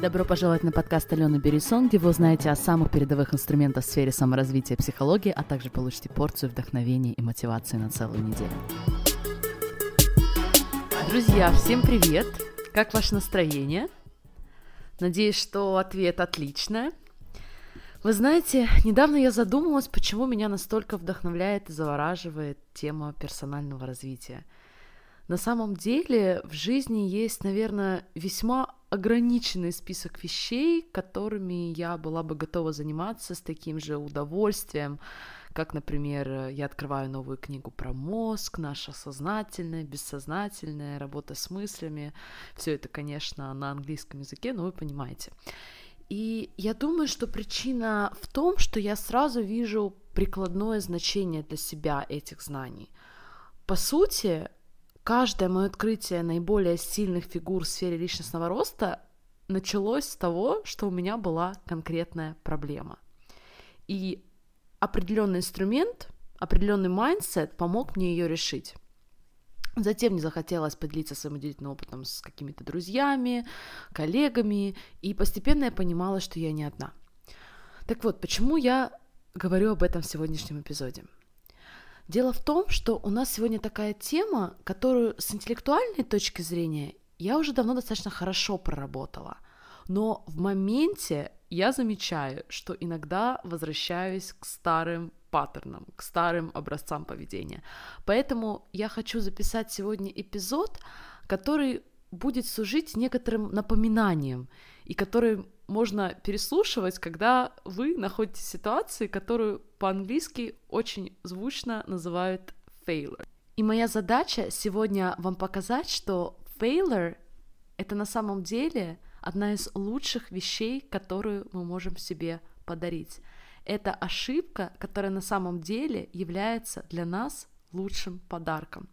Добро пожаловать на подкаст Алены Берисон, где вы узнаете о самых передовых инструментах в сфере саморазвития и психологии, а также получите порцию вдохновения и мотивации на целую неделю. Друзья, всем привет! Как ваше настроение? Надеюсь, что ответ отлично. Вы знаете, недавно я задумалась, почему меня настолько вдохновляет и завораживает тема персонального развития. На самом деле в жизни есть, наверное, весьма ограниченный список вещей, которыми я была бы готова заниматься с таким же удовольствием, как, например, э, я открываю новую книгу про мозг, наша сознательная, бессознательная, работа с мыслями. Все это, конечно, на английском языке, но вы понимаете. И я думаю, что причина в том, что я сразу вижу прикладное значение для себя этих знаний. По сути, каждое мое открытие наиболее сильных фигур в сфере личностного роста началось с того, что у меня была конкретная проблема. И определенный инструмент, определенный майндсет помог мне ее решить. Затем мне захотелось поделиться своим удивительным опытом с какими-то друзьями, коллегами, и постепенно я понимала, что я не одна. Так вот, почему я говорю об этом в сегодняшнем эпизоде? Дело в том, что у нас сегодня такая тема, которую с интеллектуальной точки зрения я уже давно достаточно хорошо проработала. Но в моменте я замечаю, что иногда возвращаюсь к старым паттернам, к старым образцам поведения. Поэтому я хочу записать сегодня эпизод, который будет служить некоторым напоминанием, и который можно переслушивать, когда вы находитесь в ситуации, которую по-английски очень звучно называют failure. И моя задача сегодня вам показать, что failure — это на самом деле одна из лучших вещей, которую мы можем себе подарить. Это ошибка, которая на самом деле является для нас лучшим подарком.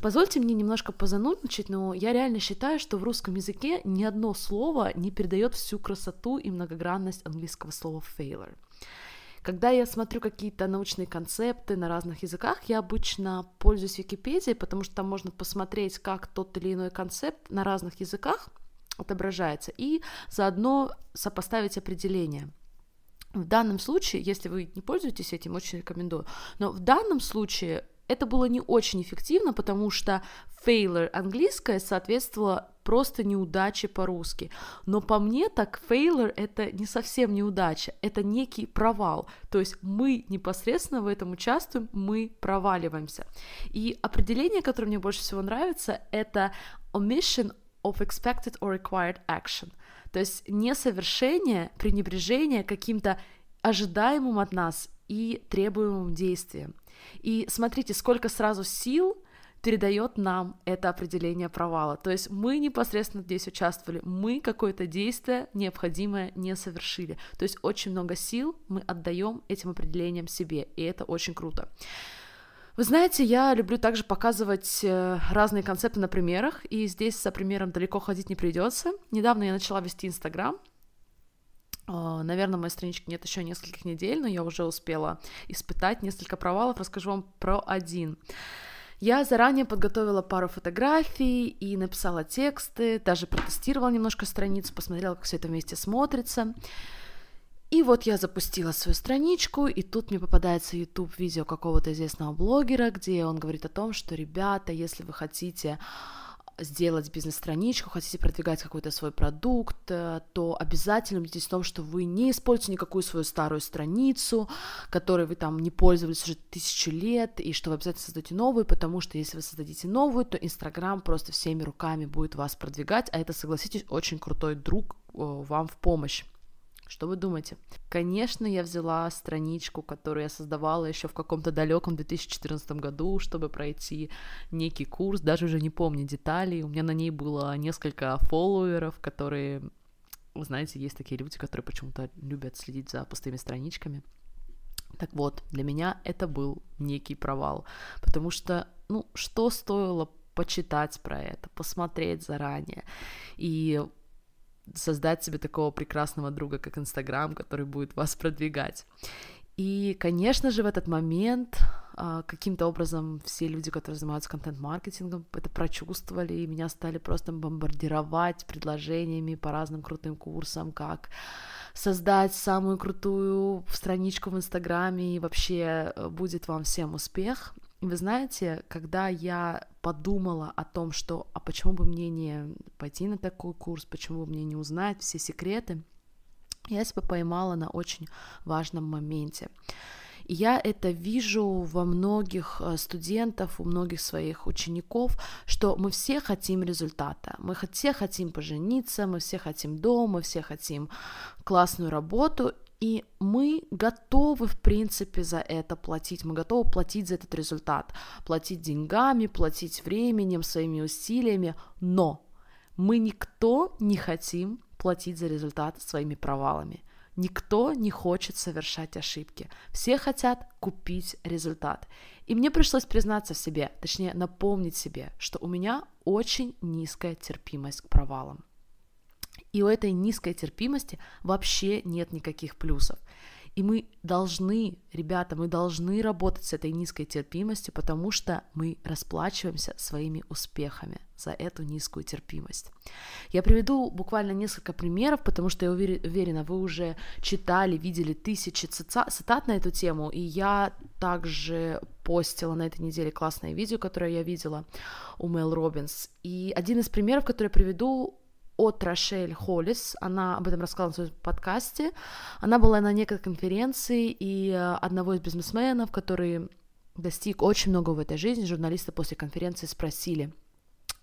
Позвольте мне немножко позанудничать, но я реально считаю, что в русском языке ни одно слово не передает всю красоту и многогранность английского слова failure. Когда я смотрю какие-то научные концепты на разных языках, я обычно пользуюсь Википедией, потому что там можно посмотреть, как тот или иной концепт на разных языках отображается, и заодно сопоставить определение. В данном случае, если вы не пользуетесь этим, очень рекомендую, но в данном случае это было не очень эффективно, потому что failure английское соответствовало просто неудаче по-русски. Но по мне так failure это не совсем неудача, это некий провал. То есть мы непосредственно в этом участвуем, мы проваливаемся. И определение, которое мне больше всего нравится, это omission of expected or required action. То есть несовершение, пренебрежение каким-то ожидаемым от нас и требуемым действием. И смотрите, сколько сразу сил передает нам это определение провала. То есть мы непосредственно здесь участвовали, мы какое-то действие необходимое не совершили. То есть очень много сил мы отдаем этим определениям себе, и это очень круто. Вы знаете, я люблю также показывать э, разные концепты на примерах, и здесь за примером далеко ходить не придется. Недавно я начала вести Инстаграм, а, Наверное, моей страничке нет еще нескольких недель, но я уже успела испытать несколько провалов. Расскажу вам про один. Я заранее подготовила пару фотографий и написала тексты, даже протестировала немножко страницу, посмотрела, как все это вместе смотрится. И вот я запустила свою страничку, и тут мне попадается YouTube видео какого-то известного блогера, где он говорит о том, что, ребята, если вы хотите сделать бизнес-страничку, хотите продвигать какой-то свой продукт, э, то обязательно убедитесь в том, что вы не используете никакую свою старую страницу, которой вы там не пользовались уже тысячу лет, и что вы обязательно создадите новую, потому что если вы создадите новую, то Инстаграм просто всеми руками будет вас продвигать, а это, согласитесь, очень крутой друг вам в помощь. Что вы думаете? Конечно, я взяла страничку, которую я создавала еще в каком-то далеком 2014 году, чтобы пройти некий курс, даже уже не помню деталей. У меня на ней было несколько фолловеров, которые, знаете, есть такие люди, которые почему-то любят следить за пустыми страничками. Так вот, для меня это был некий провал, потому что, ну, что стоило почитать про это, посмотреть заранее. И создать себе такого прекрасного друга, как Инстаграм, который будет вас продвигать. И, конечно же, в этот момент а, каким-то образом все люди, которые занимаются контент-маркетингом, это прочувствовали, и меня стали просто бомбардировать предложениями по разным крутым курсам, как создать самую крутую страничку в Инстаграме, и вообще э, будет вам всем успех. И вы знаете, когда я подумала о том, что а почему бы мне не пойти на такой курс, почему бы мне не узнать все секреты, я себя поймала на очень важном моменте. И я это вижу во многих э, студентов, у многих своих учеников, что мы все хотим результата. Мы все хотим пожениться, мы все хотим дом, мы все хотим классную работу, и мы готовы, в принципе, за это платить. Мы готовы платить за этот результат. Платить деньгами, платить временем, своими усилиями. Но мы никто не хотим платить за результат своими провалами. Никто не хочет совершать ошибки. Все хотят купить результат. И мне пришлось признаться себе, точнее напомнить себе, что у меня очень низкая терпимость к провалам. И у этой низкой терпимости вообще нет никаких плюсов. И мы должны, ребята, мы должны работать с этой низкой терпимостью, потому что мы расплачиваемся своими успехами за эту низкую терпимость. Я приведу буквально несколько примеров, потому что я уверена, вы уже читали, видели тысячи цитат на эту тему, и я также постила на этой неделе классное видео, которое я видела у Мэл Робинс. И один из примеров, который я приведу, от Рошель Холлис, она об этом рассказала в своем подкасте, она была на некой конференции, и э, одного из бизнесменов, который достиг очень много в этой жизни, журналисты после конференции спросили,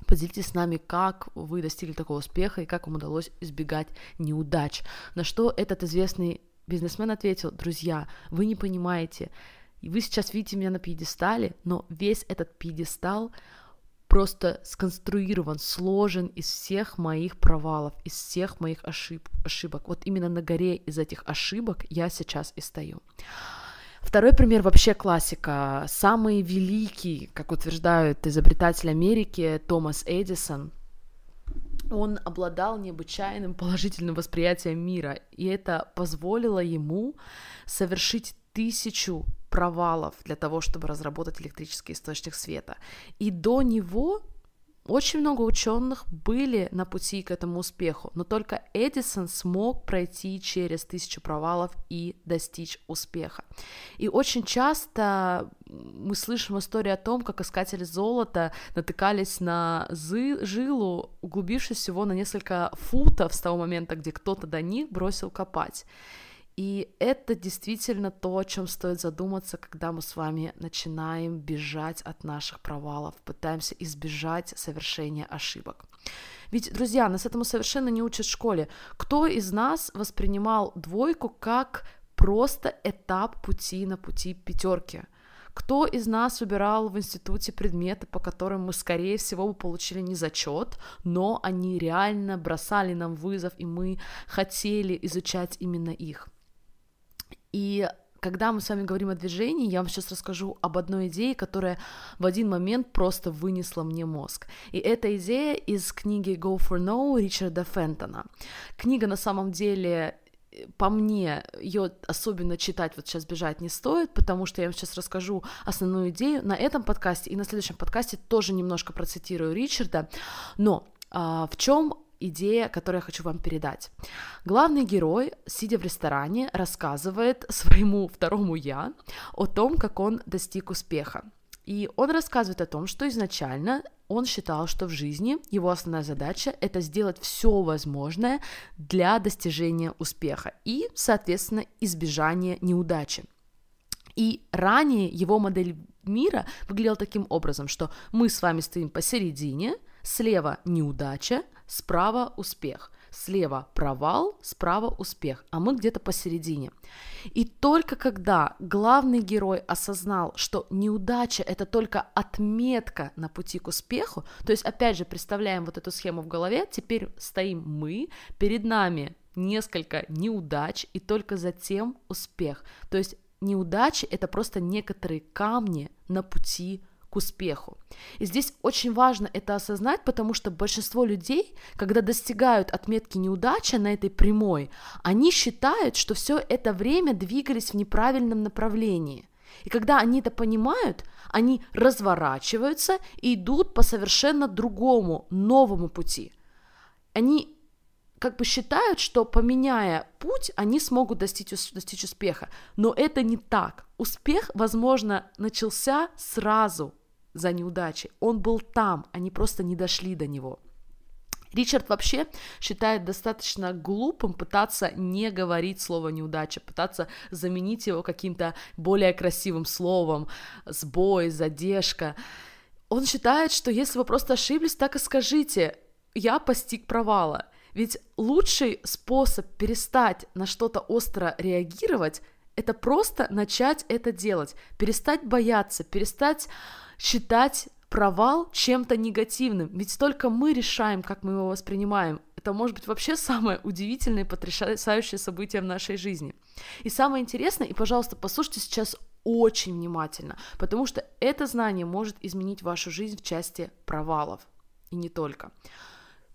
поделитесь с нами, как вы достигли такого успеха и как вам удалось избегать неудач. На что этот известный бизнесмен ответил, друзья, вы не понимаете, вы сейчас видите меня на пьедестале, но весь этот пьедестал просто сконструирован, сложен из всех моих провалов, из всех моих ошиб ошибок. Вот именно на горе из этих ошибок я сейчас и стою. Второй пример вообще классика. Самый великий, как утверждают изобретатель Америки, Томас Эдисон, он обладал необычайным положительным восприятием мира, и это позволило ему совершить тысячу провалов для того, чтобы разработать электрический источник света. И до него очень много ученых были на пути к этому успеху, но только Эдисон смог пройти через тысячу провалов и достичь успеха. И очень часто мы слышим истории о том, как искатели золота натыкались на жилу, углубившись всего на несколько футов с того момента, где кто-то до них бросил копать. И это действительно то, о чем стоит задуматься, когда мы с вами начинаем бежать от наших провалов, пытаемся избежать совершения ошибок. Ведь, друзья, нас этому совершенно не учат в школе. Кто из нас воспринимал двойку как просто этап пути на пути пятерки? Кто из нас выбирал в институте предметы, по которым мы, скорее всего, бы получили не зачет, но они реально бросали нам вызов, и мы хотели изучать именно их? И когда мы с вами говорим о движении, я вам сейчас расскажу об одной идее, которая в один момент просто вынесла мне мозг. И эта идея из книги Go for No Ричарда Фентона. Книга на самом деле э, по мне, ее особенно читать вот сейчас бежать не стоит, потому что я вам сейчас расскажу основную идею на этом подкасте и на следующем подкасте тоже немножко процитирую Ричарда, но а, в чем идея, которую я хочу вам передать. Главный герой, сидя в ресторане, рассказывает своему второму я о том, как он достиг успеха. И он рассказывает о том, что изначально он считал, что в жизни его основная задача — это сделать все возможное для достижения успеха и, соответственно, избежания неудачи. И ранее его модель мира выглядела таким образом, что мы с вами стоим посередине, слева неудача, справа успех, слева провал, справа успех, а мы где-то посередине. И только когда главный герой осознал, что неудача это только отметка на пути к успеху, то есть опять же представляем вот эту схему в голове, теперь стоим мы, перед нами несколько неудач и только затем успех. То есть неудачи это просто некоторые камни на пути к успеху. И здесь очень важно это осознать, потому что большинство людей, когда достигают отметки неудачи на этой прямой, они считают, что все это время двигались в неправильном направлении. И когда они это понимают, они разворачиваются и идут по совершенно другому, новому пути. Они как бы считают, что поменяя путь, они смогут достичь, достичь успеха. Но это не так. Успех, возможно, начался сразу за неудачи. Он был там, они просто не дошли до него. Ричард вообще считает достаточно глупым пытаться не говорить слово неудача, пытаться заменить его каким-то более красивым словом, сбой, задержка. Он считает, что если вы просто ошиблись, так и скажите, я постиг провала. Ведь лучший способ перестать на что-то остро реагировать, это просто начать это делать, перестать бояться, перестать считать провал чем-то негативным. Ведь только мы решаем, как мы его воспринимаем. Это может быть вообще самое удивительное и потрясающее событие в нашей жизни. И самое интересное, и, пожалуйста, послушайте сейчас очень внимательно, потому что это знание может изменить вашу жизнь в части провалов. И не только.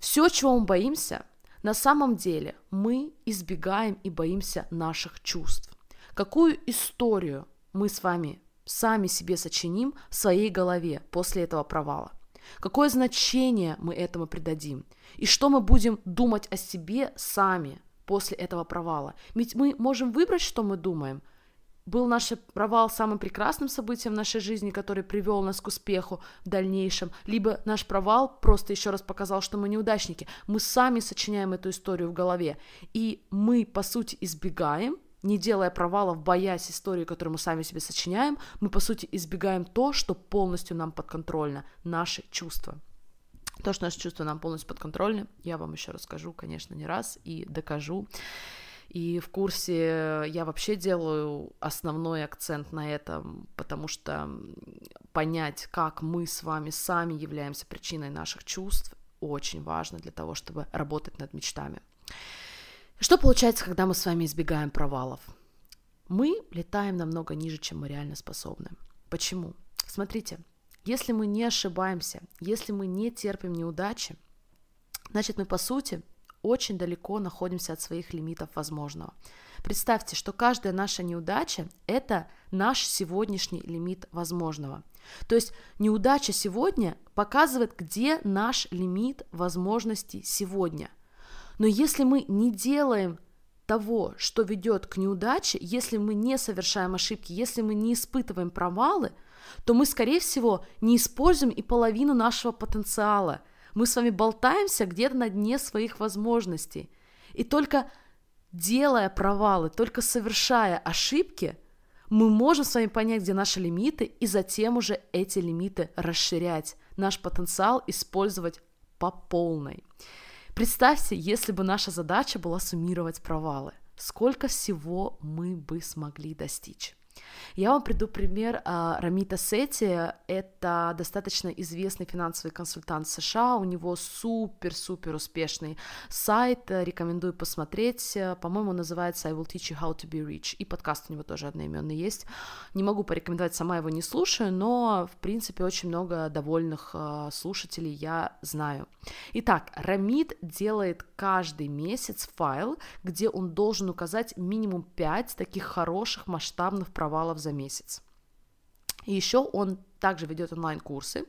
Все, чего мы боимся, на самом деле мы избегаем и боимся наших чувств. Какую историю мы с вами сами себе сочиним в своей голове после этого провала. Какое значение мы этому придадим? И что мы будем думать о себе сами после этого провала? Ведь мы можем выбрать, что мы думаем. Был наш провал самым прекрасным событием в нашей жизни, который привел нас к успеху в дальнейшем, либо наш провал просто еще раз показал, что мы неудачники. Мы сами сочиняем эту историю в голове, и мы, по сути, избегаем не делая провалов, боясь истории, которую мы сами себе сочиняем, мы, по сути, избегаем то, что полностью нам подконтрольно, наши чувства. То, что наши чувства нам полностью подконтрольны, я вам еще расскажу, конечно, не раз и докажу. И в курсе я вообще делаю основной акцент на этом, потому что понять, как мы с вами сами являемся причиной наших чувств, очень важно для того, чтобы работать над мечтами. Что получается, когда мы с вами избегаем провалов? Мы летаем намного ниже, чем мы реально способны. Почему? Смотрите, если мы не ошибаемся, если мы не терпим неудачи, значит мы по сути очень далеко находимся от своих лимитов возможного. Представьте, что каждая наша неудача – это наш сегодняшний лимит возможного. То есть неудача сегодня показывает, где наш лимит возможностей сегодня. Но если мы не делаем того, что ведет к неудаче, если мы не совершаем ошибки, если мы не испытываем провалы, то мы, скорее всего, не используем и половину нашего потенциала. Мы с вами болтаемся где-то на дне своих возможностей. И только делая провалы, только совершая ошибки, мы можем с вами понять, где наши лимиты, и затем уже эти лимиты расширять, наш потенциал использовать по полной. Представьте, если бы наша задача была суммировать провалы, сколько всего мы бы смогли достичь. Я вам приду пример а, Рамита Сети. Это достаточно известный финансовый консультант США. У него супер-супер успешный сайт. Рекомендую посмотреть. По-моему, называется I will teach you how to be rich. И подкаст у него тоже одноименный есть. Не могу порекомендовать, сама его не слушаю, но, в принципе, очень много довольных а, слушателей я знаю. Итак, Рамит делает каждый месяц файл, где он должен указать минимум 5 таких хороших масштабных проблем провалов за месяц. И еще он также ведет онлайн-курсы,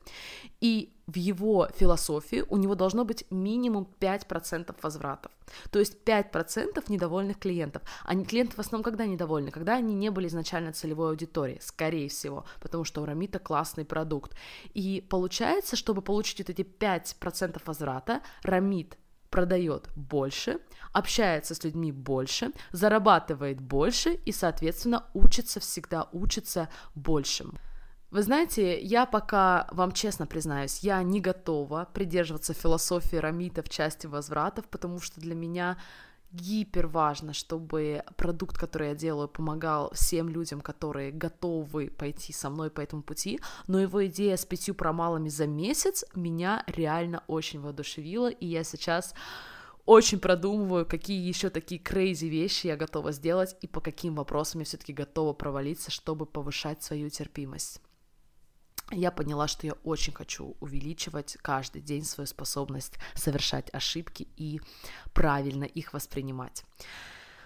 и в его философии у него должно быть минимум 5% возвратов. То есть 5% недовольных клиентов. А клиенты в основном когда недовольны? Когда они не были изначально целевой аудиторией, скорее всего, потому что у Рамита классный продукт. И получается, чтобы получить вот эти 5% возврата, Рамит продает больше, общается с людьми больше, зарабатывает больше и, соответственно, учится всегда, учится большим. Вы знаете, я пока, вам честно признаюсь, я не готова придерживаться философии Рамита в части возвратов, потому что для меня гипер важно, чтобы продукт, который я делаю, помогал всем людям, которые готовы пойти со мной по этому пути, но его идея с пятью промалами за месяц меня реально очень воодушевила, и я сейчас очень продумываю, какие еще такие крейзи вещи я готова сделать и по каким вопросам я все-таки готова провалиться, чтобы повышать свою терпимость я поняла, что я очень хочу увеличивать каждый день свою способность совершать ошибки и правильно их воспринимать.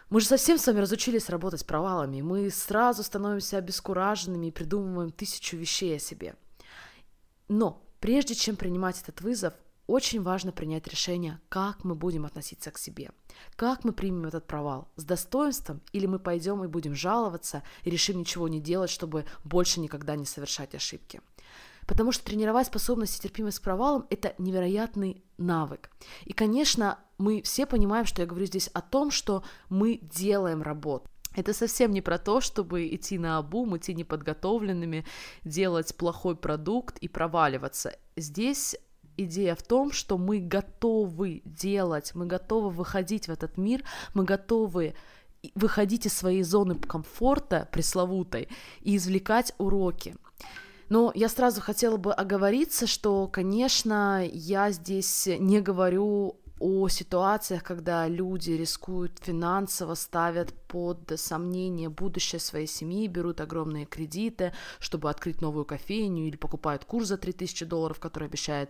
Мы же совсем с вами разучились работать с провалами, мы сразу становимся обескураженными и придумываем тысячу вещей о себе. Но прежде чем принимать этот вызов, очень важно принять решение, как мы будем относиться к себе. Как мы примем этот провал? С достоинством или мы пойдем и будем жаловаться и решим ничего не делать, чтобы больше никогда не совершать ошибки? Потому что тренировать способность и терпимость к провалам – это невероятный навык. И, конечно, мы все понимаем, что я говорю здесь о том, что мы делаем работу. Это совсем не про то, чтобы идти на обум, идти неподготовленными, делать плохой продукт и проваливаться. Здесь идея в том, что мы готовы делать, мы готовы выходить в этот мир, мы готовы выходить из своей зоны комфорта пресловутой и извлекать уроки. Но я сразу хотела бы оговориться, что, конечно, я здесь не говорю о ситуациях, когда люди рискуют финансово, ставят под сомнение будущее своей семьи, берут огромные кредиты, чтобы открыть новую кофейню или покупают курс за 3000 долларов, который обещает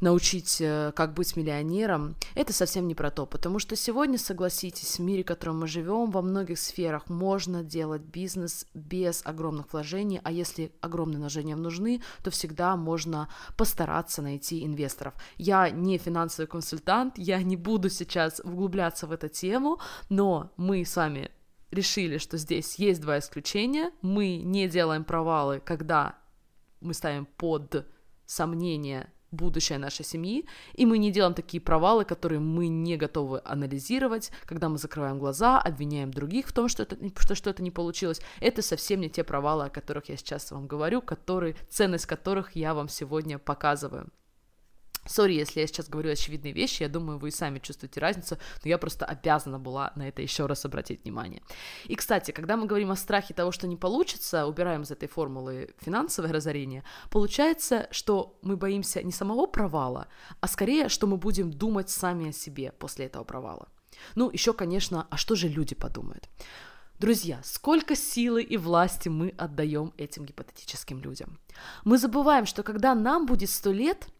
научить, э, как быть миллионером, это совсем не про то, потому что сегодня, согласитесь, в мире, в котором мы живем, во многих сферах можно делать бизнес без огромных вложений, а если огромные вложения нужны, то всегда можно постараться найти инвесторов. Я не финансовый консультант, я не буду сейчас углубляться в эту тему, но мы с вами решили, что здесь есть два исключения. Мы не делаем провалы, когда мы ставим под сомнение будущее нашей семьи, и мы не делаем такие провалы, которые мы не готовы анализировать, когда мы закрываем глаза, обвиняем других в том, что это, что, что это не получилось. Это совсем не те провалы, о которых я сейчас вам говорю, которые, ценность которых я вам сегодня показываю. Сори, если я сейчас говорю очевидные вещи, я думаю, вы и сами чувствуете разницу, но я просто обязана была на это еще раз обратить внимание. И, кстати, когда мы говорим о страхе того, что не получится, убираем из этой формулы финансовое разорение, получается, что мы боимся не самого провала, а скорее, что мы будем думать сами о себе после этого провала. Ну, еще, конечно, а что же люди подумают? Друзья, сколько силы и власти мы отдаем этим гипотетическим людям? Мы забываем, что когда нам будет сто лет –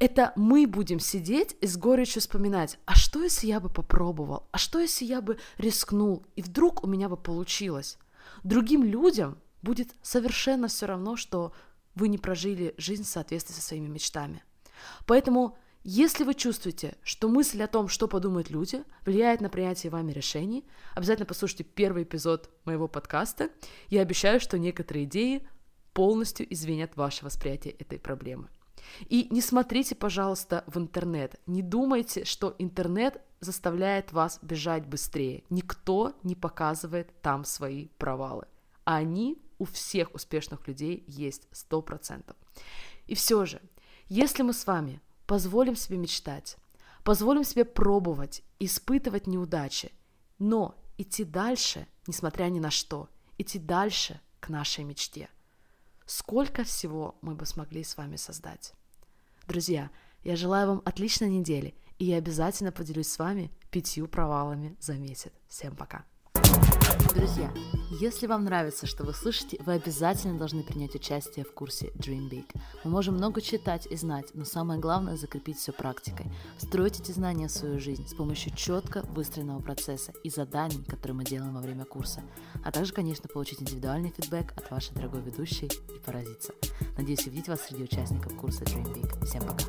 это мы будем сидеть и с горечью вспоминать, а что если я бы попробовал, а что если я бы рискнул, и вдруг у меня бы получилось. Другим людям будет совершенно все равно, что вы не прожили жизнь в соответствии со своими мечтами. Поэтому, если вы чувствуете, что мысль о том, что подумают люди, влияет на принятие вами решений, обязательно послушайте первый эпизод моего подкаста. Я обещаю, что некоторые идеи полностью извинят ваше восприятие этой проблемы. И не смотрите, пожалуйста, в интернет. Не думайте, что интернет заставляет вас бежать быстрее. Никто не показывает там свои провалы. А они у всех успешных людей есть 100%. И все же, если мы с вами позволим себе мечтать, позволим себе пробовать, испытывать неудачи, но идти дальше, несмотря ни на что, идти дальше к нашей мечте – сколько всего мы бы смогли с вами создать. Друзья, я желаю вам отличной недели, и я обязательно поделюсь с вами пятью провалами за месяц. Всем пока! Друзья, если вам нравится, что вы слышите, вы обязательно должны принять участие в курсе Dream Big. Мы можем много читать и знать, но самое главное – закрепить все практикой. Строить эти знания в свою жизнь с помощью четко выстроенного процесса и заданий, которые мы делаем во время курса. А также, конечно, получить индивидуальный фидбэк от вашей дорогой ведущей и поразиться. Надеюсь увидеть вас среди участников курса Dream Big. Всем пока!